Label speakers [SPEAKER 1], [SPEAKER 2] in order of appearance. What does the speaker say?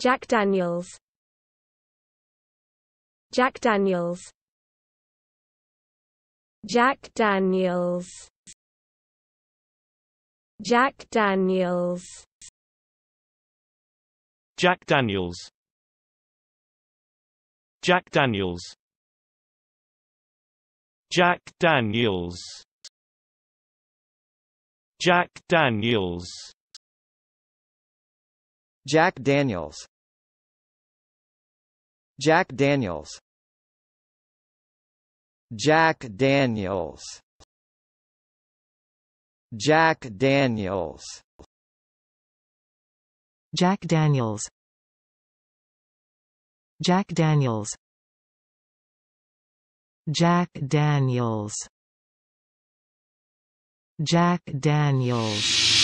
[SPEAKER 1] Jack Daniels Jack Daniels Jack Daniels Jack Daniels Jack Daniels Jack Daniels Jack Daniels Jack Daniels Jack Daniels Jack Daniels Jack Daniels Jack Daniels Jack Daniels Jack Daniels Jack Daniels
[SPEAKER 2] Jack Daniels